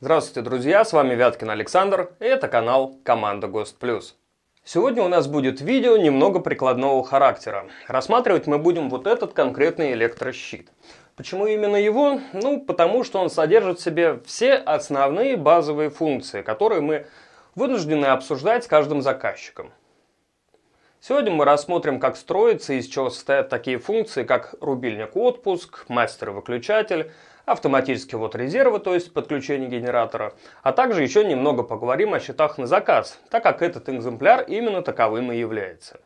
Здравствуйте, друзья, с вами Вяткин Александр, и это канал «Команда Гост Плюс». Сегодня у нас будет видео немного прикладного характера. Рассматривать мы будем вот этот конкретный электрощит. Почему именно его? Ну, потому что он содержит в себе все основные базовые функции, которые мы вынуждены обсуждать с каждым заказчиком. Сегодня мы рассмотрим, как строится и из чего состоят такие функции, как рубильник отпуск, мастер-выключатель, автоматический вот резервы, то есть подключение генератора, а также еще немного поговорим о счетах на заказ, так как этот экземпляр именно таковым и является.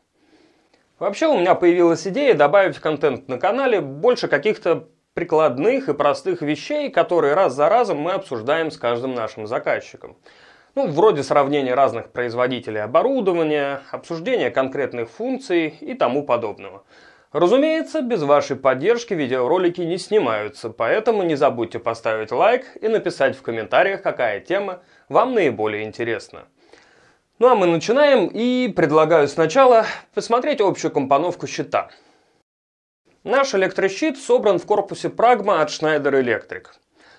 Вообще у меня появилась идея добавить контент на канале больше каких-то прикладных и простых вещей, которые раз за разом мы обсуждаем с каждым нашим заказчиком. Ну, вроде сравнения разных производителей оборудования, обсуждения конкретных функций и тому подобного. Разумеется, без вашей поддержки видеоролики не снимаются, поэтому не забудьте поставить лайк и написать в комментариях, какая тема вам наиболее интересна. Ну а мы начинаем и предлагаю сначала посмотреть общую компоновку щита. Наш электрощит собран в корпусе Прагма от Schneider Electric.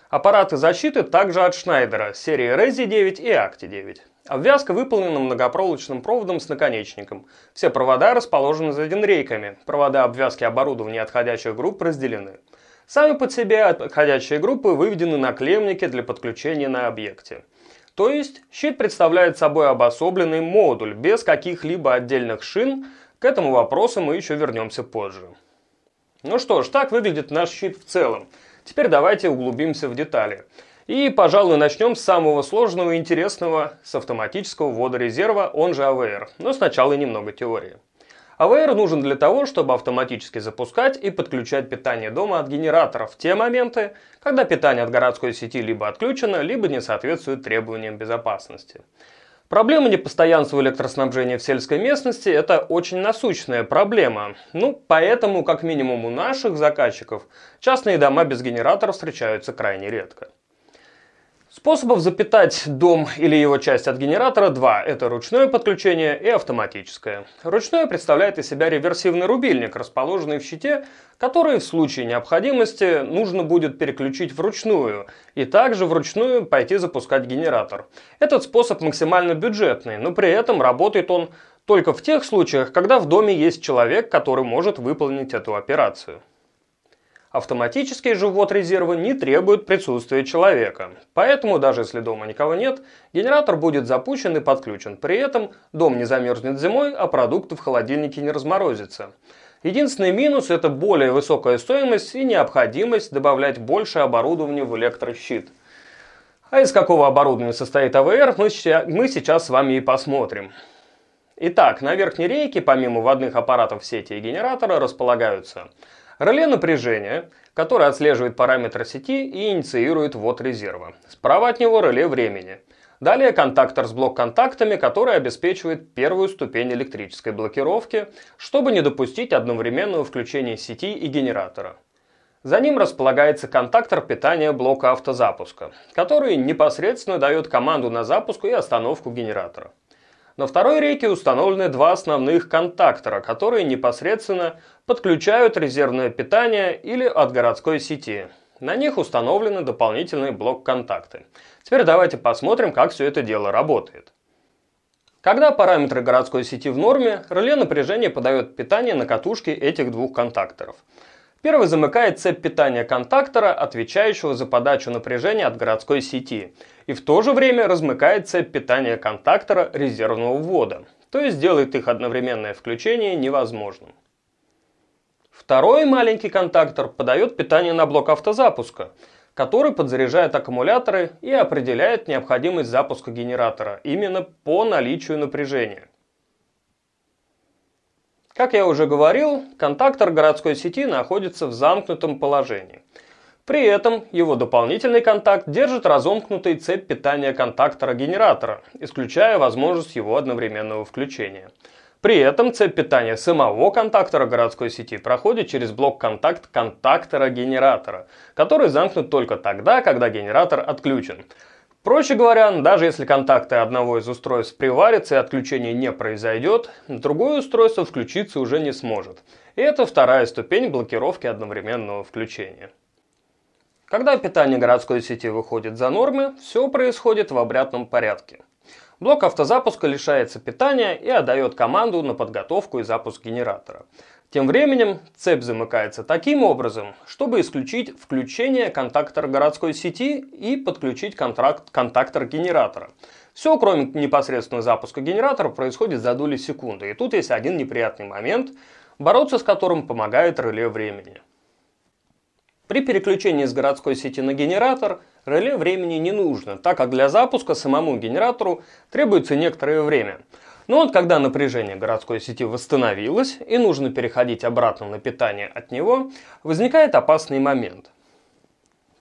Аппараты защиты также от Schneider серии Resi 9 и Acti 9. Обвязка а выполнена многопроволочным проводом с наконечником. Все провода расположены за рейками. Провода обвязки оборудования отходящих групп разделены. Сами под себя отходящие группы выведены на клемнике для подключения на объекте. То есть щит представляет собой обособленный модуль без каких-либо отдельных шин. К этому вопросу мы еще вернемся позже. Ну что ж, так выглядит наш щит в целом. Теперь давайте углубимся в детали. И, пожалуй, начнем с самого сложного и интересного, с автоматического ввода резерва, он же АВР. Но сначала немного теории. АВР нужен для того, чтобы автоматически запускать и подключать питание дома от генераторов в те моменты, когда питание от городской сети либо отключено, либо не соответствует требованиям безопасности. Проблема непостоянства электроснабжения в сельской местности – это очень насущная проблема. Ну, поэтому, как минимум у наших заказчиков, частные дома без генераторов встречаются крайне редко. Способов запитать дом или его часть от генератора два. Это ручное подключение и автоматическое. Ручное представляет из себя реверсивный рубильник, расположенный в щите, который в случае необходимости нужно будет переключить вручную и также вручную пойти запускать генератор. Этот способ максимально бюджетный, но при этом работает он только в тех случаях, когда в доме есть человек, который может выполнить эту операцию. Автоматически же ввод резерва не требует присутствия человека. Поэтому, даже если дома никого нет, генератор будет запущен и подключен. При этом дом не замерзнет зимой, а продукты в холодильнике не разморозятся. Единственный минус – это более высокая стоимость и необходимость добавлять больше оборудования в электрощит. А из какого оборудования состоит АВР, мы сейчас с вами и посмотрим. Итак, на верхней рейке, помимо водных аппаратов сети и генератора, располагаются Реле напряжения, которое отслеживает параметры сети и инициирует ввод резерва. Справа от него реле времени. Далее контактор с блок-контактами, который обеспечивает первую ступень электрической блокировки, чтобы не допустить одновременного включения сети и генератора. За ним располагается контактор питания блока автозапуска, который непосредственно дает команду на запуск и остановку генератора. На второй рейке установлены два основных контактора, которые непосредственно подключают резервное питание или от городской сети. На них установлены дополнительные блок-контакты. Теперь давайте посмотрим, как все это дело работает. Когда параметры городской сети в норме, реле напряжения подает питание на катушки этих двух контакторов – Первый замыкает цепь питания контактора, отвечающего за подачу напряжения от городской сети, и в то же время размыкает цепь питания контактора резервного ввода, то есть делает их одновременное включение невозможным. Второй маленький контактор подает питание на блок автозапуска, который подзаряжает аккумуляторы и определяет необходимость запуска генератора именно по наличию напряжения – как я уже говорил, контактор городской сети находится в замкнутом положении. При этом его дополнительный контакт держит разомкнутый цепь питания контактора-генератора, исключая возможность его одновременного включения. При этом цепь питания самого контактора городской сети проходит через блок контакт контактора-генератора, который замкнут только тогда, когда генератор отключен – Проще говоря, даже если контакты одного из устройств приварятся и отключение не произойдет, другое устройство включиться уже не сможет. И это вторая ступень блокировки одновременного включения. Когда питание городской сети выходит за нормы, все происходит в обратном порядке. Блок автозапуска лишается питания и отдает команду на подготовку и запуск генератора. Тем временем цепь замыкается таким образом, чтобы исключить включение контактора городской сети и подключить контракт, контактор генератора. Все, кроме непосредственного запуска генератора, происходит за доли секунды. И тут есть один неприятный момент, бороться с которым помогает реле времени. При переключении с городской сети на генератор реле времени не нужно, так как для запуска самому генератору требуется некоторое время – но ну вот когда напряжение городской сети восстановилось и нужно переходить обратно на питание от него, возникает опасный момент.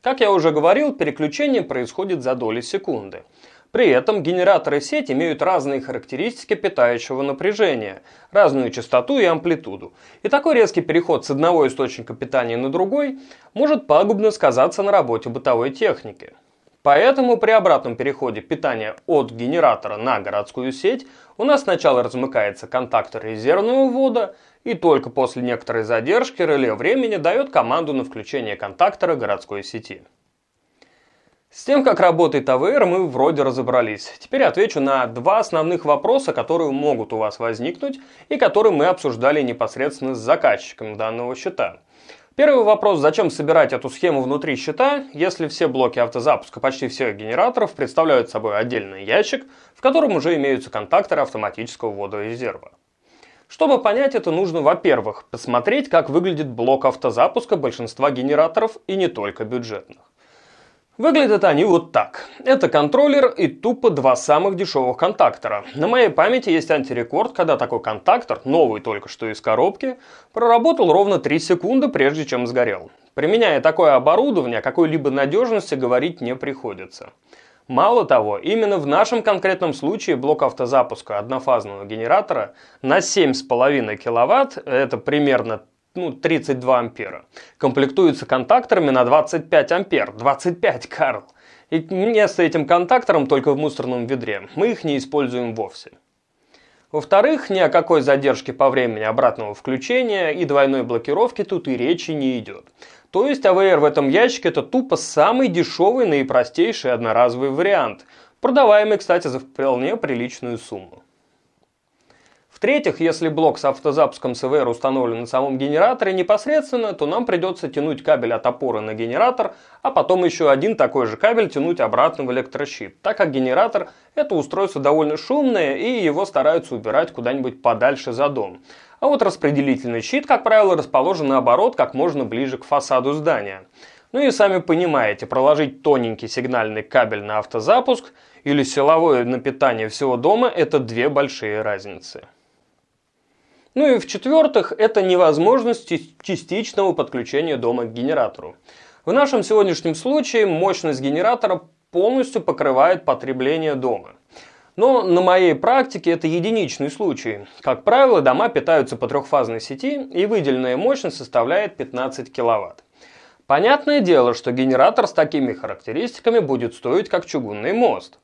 Как я уже говорил, переключение происходит за доли секунды. При этом генераторы сети имеют разные характеристики питающего напряжения, разную частоту и амплитуду. И такой резкий переход с одного источника питания на другой может пагубно сказаться на работе бытовой техники. Поэтому при обратном переходе питания от генератора на городскую сеть у нас сначала размыкается контактор резервного ввода, и только после некоторой задержки реле времени дает команду на включение контактора городской сети. С тем, как работает АВР, мы вроде разобрались. Теперь отвечу на два основных вопроса, которые могут у вас возникнуть и которые мы обсуждали непосредственно с заказчиком данного счета – Первый вопрос, зачем собирать эту схему внутри щита, если все блоки автозапуска почти всех генераторов представляют собой отдельный ящик, в котором уже имеются контакторы автоматического ввода резерва. Чтобы понять это, нужно, во-первых, посмотреть, как выглядит блок автозапуска большинства генераторов и не только бюджетных. Выглядят они вот так. Это контроллер и тупо два самых дешевых контактора. На моей памяти есть антирекорд, когда такой контактор, новый только что из коробки, проработал ровно 3 секунды, прежде чем сгорел. Применяя такое оборудование, о какой-либо надежности говорить не приходится. Мало того, именно в нашем конкретном случае блок автозапуска однофазного генератора на 7,5 кВт, это примерно ну, 32 ампера. Комплектуются контакторами на 25 ампер. 25, Карл! И место этим контактором только в мусорном ведре. Мы их не используем вовсе. Во-вторых, ни о какой задержке по времени обратного включения и двойной блокировки тут и речи не идет. То есть АВР в этом ящике это тупо самый дешевый, наипростейший одноразовый вариант, продаваемый, кстати, за вполне приличную сумму. В-третьих, если блок с автозапуском СВР установлен на самом генераторе непосредственно, то нам придется тянуть кабель от опоры на генератор, а потом еще один такой же кабель тянуть обратно в электрощит, так как генератор – это устройство довольно шумное и его стараются убирать куда-нибудь подальше за дом. А вот распределительный щит, как правило, расположен наоборот, как можно ближе к фасаду здания. Ну и сами понимаете, проложить тоненький сигнальный кабель на автозапуск или силовое напитание всего дома – это две большие разницы. Ну и в-четвертых, это невозможность частичного подключения дома к генератору. В нашем сегодняшнем случае мощность генератора полностью покрывает потребление дома. Но на моей практике это единичный случай. Как правило, дома питаются по трехфазной сети, и выделенная мощность составляет 15 кВт. Понятное дело, что генератор с такими характеристиками будет стоить как чугунный мост.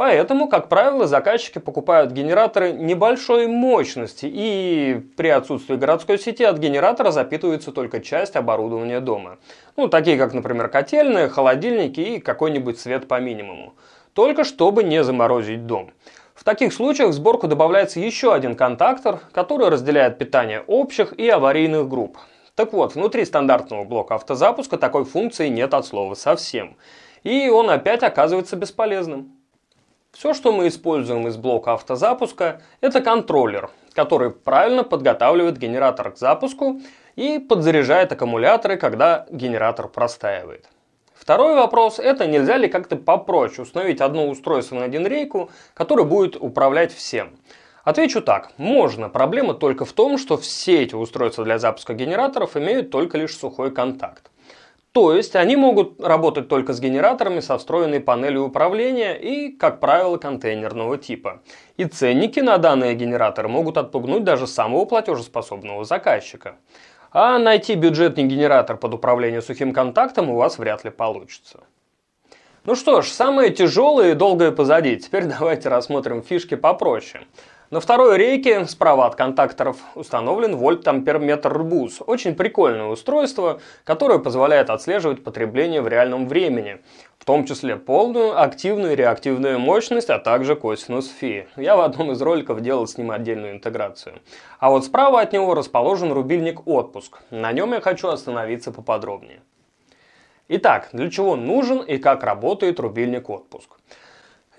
Поэтому, как правило, заказчики покупают генераторы небольшой мощности, и при отсутствии городской сети от генератора запитывается только часть оборудования дома. Ну, такие как, например, котельные, холодильники и какой-нибудь свет по минимуму. Только чтобы не заморозить дом. В таких случаях в сборку добавляется еще один контактор, который разделяет питание общих и аварийных групп. Так вот, внутри стандартного блока автозапуска такой функции нет от слова совсем. И он опять оказывается бесполезным. Все, что мы используем из блока автозапуска, это контроллер, который правильно подготавливает генератор к запуску и подзаряжает аккумуляторы, когда генератор простаивает. Второй вопрос – это нельзя ли как-то попроще установить одно устройство на один рейку, которое будет управлять всем. Отвечу так, можно, проблема только в том, что все эти устройства для запуска генераторов имеют только лишь сухой контакт. То есть они могут работать только с генераторами со встроенной панелью управления и, как правило, контейнерного типа. И ценники на данные генераторы могут отпугнуть даже самого платежеспособного заказчика. А найти бюджетный генератор под управление сухим контактом у вас вряд ли получится. Ну что ж, самое тяжелое и долгое позади. Теперь давайте рассмотрим фишки попроще. На второй рейке, справа от контакторов, установлен вольт-амперметр БУС. Очень прикольное устройство, которое позволяет отслеживать потребление в реальном времени. В том числе полную, активную и реактивную мощность, а также косинус фи. Я в одном из роликов делал с ним отдельную интеграцию. А вот справа от него расположен рубильник «Отпуск». На нем я хочу остановиться поподробнее. Итак, для чего нужен и как работает рубильник отпуск?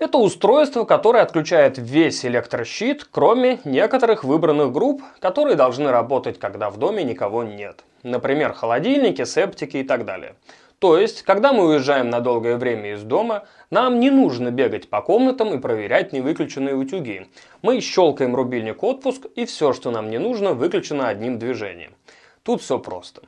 Это устройство, которое отключает весь электрощит, кроме некоторых выбранных групп, которые должны работать, когда в доме никого нет. Например, холодильники, септики и так далее. То есть, когда мы уезжаем на долгое время из дома, нам не нужно бегать по комнатам и проверять невыключенные утюги. Мы щелкаем рубильник отпуск, и все, что нам не нужно, выключено одним движением. Тут все просто.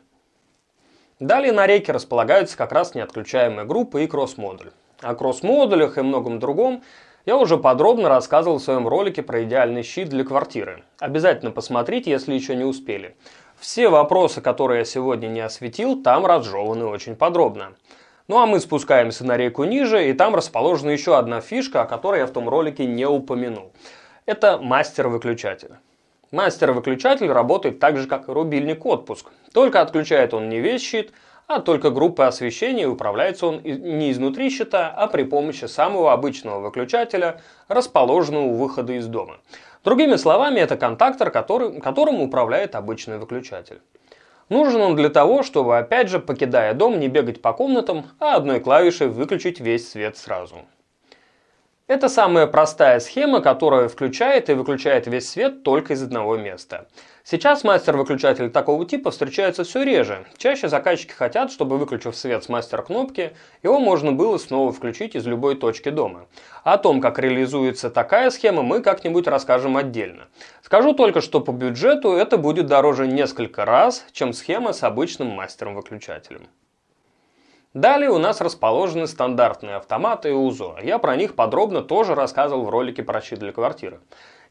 Далее на рейке располагаются как раз неотключаемые группы и кросс-модуль. О кросс-модулях и многом другом я уже подробно рассказывал в своем ролике про идеальный щит для квартиры. Обязательно посмотрите, если еще не успели. Все вопросы, которые я сегодня не осветил, там разжеваны очень подробно. Ну а мы спускаемся на реку ниже, и там расположена еще одна фишка, о которой я в том ролике не упомянул. Это мастер-выключатель. Мастер-выключатель работает так же, как и рубильник отпуск, только отключает он не весь щит, а только группой освещения управляется он не изнутри щита, а при помощи самого обычного выключателя, расположенного у выхода из дома. Другими словами, это контактор, который, которым управляет обычный выключатель. Нужен он для того, чтобы опять же, покидая дом, не бегать по комнатам, а одной клавишей выключить весь свет сразу. Это самая простая схема, которая включает и выключает весь свет только из одного места. Сейчас мастер-выключатели такого типа встречаются все реже. Чаще заказчики хотят, чтобы выключив свет с мастер-кнопки, его можно было снова включить из любой точки дома. О том, как реализуется такая схема, мы как-нибудь расскажем отдельно. Скажу только, что по бюджету это будет дороже несколько раз, чем схема с обычным мастером-выключателем. Далее у нас расположены стандартные автоматы и УЗО. Я про них подробно тоже рассказывал в ролике про щит для квартиры.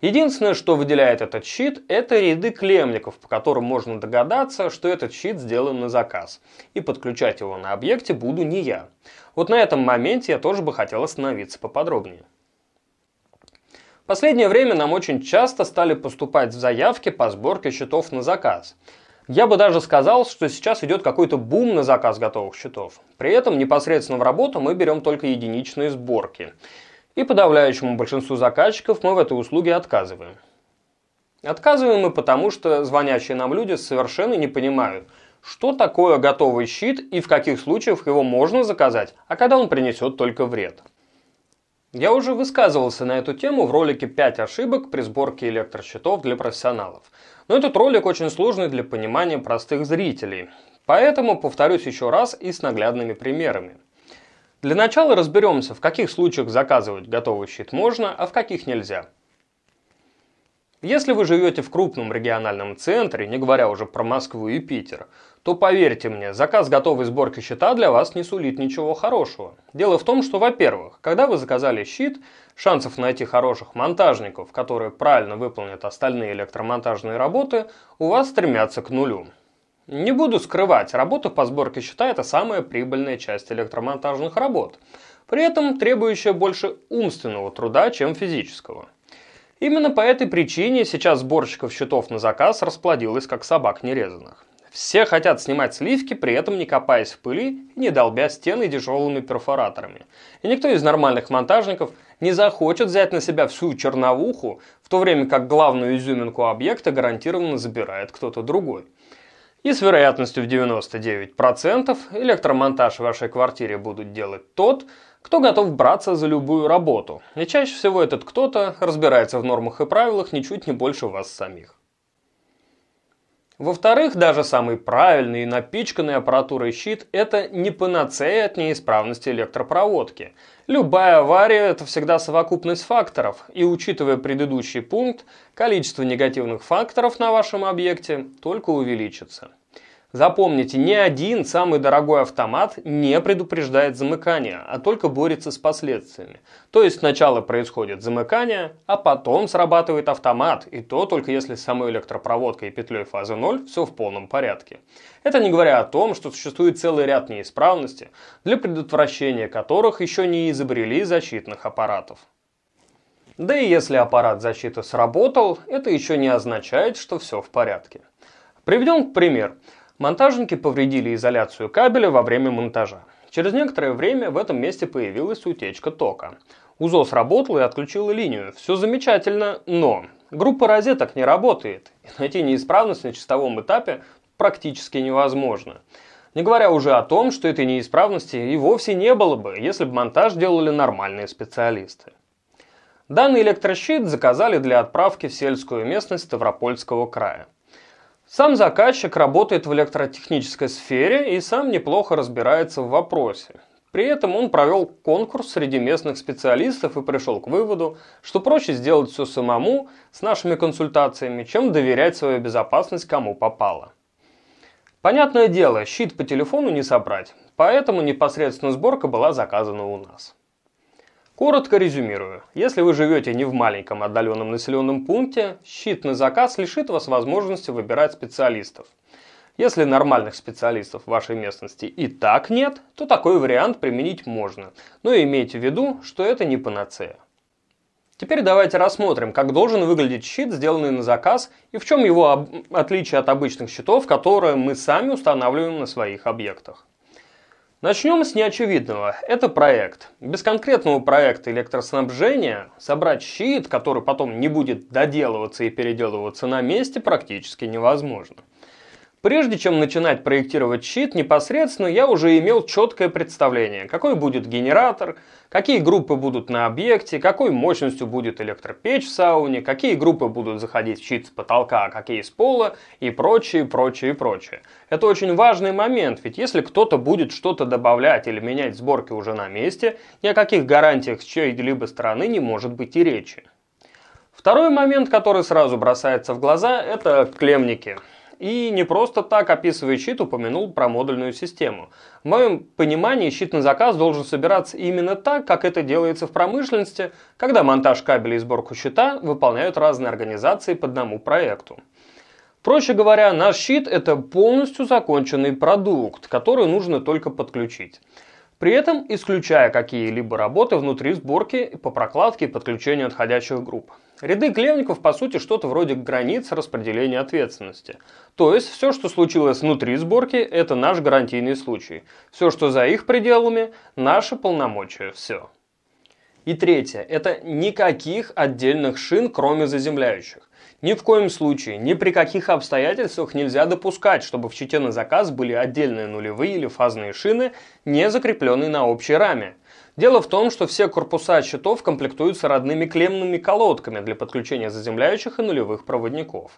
Единственное, что выделяет этот щит, это ряды клемников, по которым можно догадаться, что этот щит сделан на заказ. И подключать его на объекте буду не я. Вот на этом моменте я тоже бы хотел остановиться поподробнее. Последнее время нам очень часто стали поступать заявки по сборке счетов на заказ – я бы даже сказал, что сейчас идет какой-то бум на заказ готовых счетов. При этом непосредственно в работу мы берем только единичные сборки. И подавляющему большинству заказчиков мы в этой услуге отказываем. Отказываем мы потому, что звонящие нам люди совершенно не понимают, что такое готовый щит и в каких случаях его можно заказать, а когда он принесет только вред. Я уже высказывался на эту тему в ролике 5 ошибок при сборке электросчетов для профессионалов. Но этот ролик очень сложный для понимания простых зрителей. Поэтому повторюсь еще раз и с наглядными примерами. Для начала разберемся, в каких случаях заказывать готовый щит можно, а в каких нельзя. Если вы живете в крупном региональном центре, не говоря уже про Москву и Питер, то поверьте мне, заказ готовой сборки щита для вас не сулит ничего хорошего. Дело в том, что, во-первых, когда вы заказали щит, шансов найти хороших монтажников, которые правильно выполнят остальные электромонтажные работы, у вас стремятся к нулю. Не буду скрывать, работа по сборке щита – это самая прибыльная часть электромонтажных работ, при этом требующая больше умственного труда, чем физического. Именно по этой причине сейчас сборщиков щитов на заказ расплодилось как собак нерезанных. Все хотят снимать сливки, при этом не копаясь в пыли и не долбя стены тяжелыми перфораторами. И никто из нормальных монтажников не захочет взять на себя всю черновуху, в то время как главную изюминку объекта гарантированно забирает кто-то другой. И с вероятностью в 99% электромонтаж в вашей квартире будут делать тот, кто готов браться за любую работу. И чаще всего этот кто-то разбирается в нормах и правилах ничуть не больше вас самих. Во-вторых, даже самый правильный и напичканный аппаратурой щит – это не панацея от неисправности электропроводки. Любая авария – это всегда совокупность факторов, и учитывая предыдущий пункт, количество негативных факторов на вашем объекте только увеличится. Запомните, ни один самый дорогой автомат не предупреждает замыкание, а только борется с последствиями. То есть сначала происходит замыкание, а потом срабатывает автомат, и то только если с самой электропроводкой и петлей фазы 0 все в полном порядке. Это не говоря о том, что существует целый ряд неисправностей, для предотвращения которых еще не изобрели защитных аппаратов. Да и если аппарат защиты сработал, это еще не означает, что все в порядке. Приведем пример. Монтажники повредили изоляцию кабеля во время монтажа. Через некоторое время в этом месте появилась утечка тока. УЗО сработало и отключило линию. Все замечательно, но группа розеток не работает. И найти неисправность на чистовом этапе практически невозможно. Не говоря уже о том, что этой неисправности и вовсе не было бы, если бы монтаж делали нормальные специалисты. Данный электрощит заказали для отправки в сельскую местность Ставропольского края. Сам заказчик работает в электротехнической сфере и сам неплохо разбирается в вопросе. При этом он провел конкурс среди местных специалистов и пришел к выводу, что проще сделать все самому с нашими консультациями, чем доверять свою безопасность кому попало. Понятное дело, щит по телефону не собрать, поэтому непосредственно сборка была заказана у нас. Коротко резюмирую. Если вы живете не в маленьком отдаленном населенном пункте, щит на заказ лишит вас возможности выбирать специалистов. Если нормальных специалистов в вашей местности и так нет, то такой вариант применить можно. Но имейте в виду, что это не панацея. Теперь давайте рассмотрим, как должен выглядеть щит, сделанный на заказ, и в чем его отличие от обычных щитов, которые мы сами устанавливаем на своих объектах. Начнем с неочевидного. Это проект. Без конкретного проекта электроснабжения собрать щит, который потом не будет доделываться и переделываться на месте, практически невозможно. Прежде чем начинать проектировать щит непосредственно, я уже имел четкое представление, какой будет генератор, какие группы будут на объекте, какой мощностью будет электропечь в сауне, какие группы будут заходить в щит с потолка, а какие с пола и прочее, прочее, прочее. Это очень важный момент, ведь если кто-то будет что-то добавлять или менять сборки уже на месте, ни о каких гарантиях с чьей-либо стороны не может быть и речи. Второй момент, который сразу бросается в глаза, это клемники. И не просто так, описывая щит, упомянул про модульную систему. В моем понимании щит на заказ должен собираться именно так, как это делается в промышленности, когда монтаж кабелей и сборку щита выполняют разные организации по одному проекту. Проще говоря, наш щит – это полностью законченный продукт, который нужно только подключить. При этом исключая какие-либо работы внутри сборки по прокладке и подключению отходящих групп. Ряды клевников, по сути, что-то вроде границ распределения ответственности. То есть, все, что случилось внутри сборки, это наш гарантийный случай. Все, что за их пределами, наши полномочия, все. И третье, это никаких отдельных шин, кроме заземляющих. Ни в коем случае, ни при каких обстоятельствах нельзя допускать, чтобы в чите на заказ были отдельные нулевые или фазные шины, не закрепленные на общей раме. Дело в том, что все корпуса щитов комплектуются родными клемными колодками для подключения заземляющих и нулевых проводников.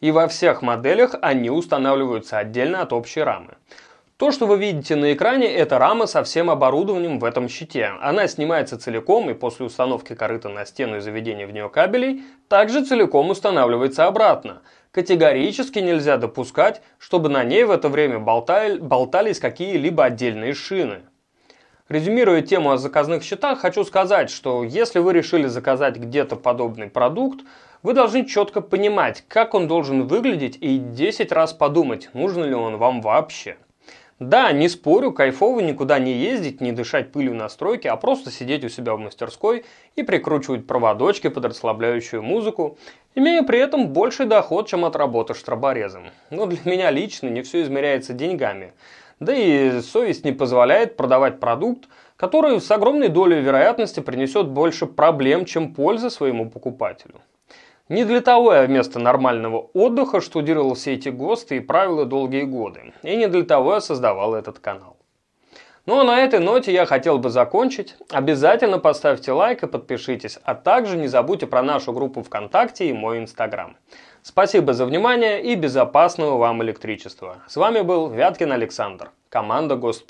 И во всех моделях они устанавливаются отдельно от общей рамы. То, что вы видите на экране, это рама со всем оборудованием в этом щите. Она снимается целиком и после установки корыта на стену и заведения в нее кабелей, также целиком устанавливается обратно. Категорически нельзя допускать, чтобы на ней в это время болтались какие-либо отдельные шины. Резюмируя тему о заказных счетах, хочу сказать, что если вы решили заказать где-то подобный продукт, вы должны четко понимать, как он должен выглядеть и 10 раз подумать, нужен ли он вам вообще. Да, не спорю, кайфово никуда не ездить, не дышать пылью на стройке, а просто сидеть у себя в мастерской и прикручивать проводочки под расслабляющую музыку, имея при этом больший доход, чем от работы штроборезом. Но ну, для меня лично не все измеряется деньгами. Да и совесть не позволяет продавать продукт, который с огромной долей вероятности принесет больше проблем, чем пользы своему покупателю. Не для того я вместо нормального отдыха штудировал все эти ГОСТы и правила долгие годы. И не для того я создавал этот канал. Ну а на этой ноте я хотел бы закончить. Обязательно поставьте лайк и подпишитесь. А также не забудьте про нашу группу ВКонтакте и мой Инстаграм. Спасибо за внимание и безопасного вам электричества. С вами был Вяткин Александр, команда ГОСТ+.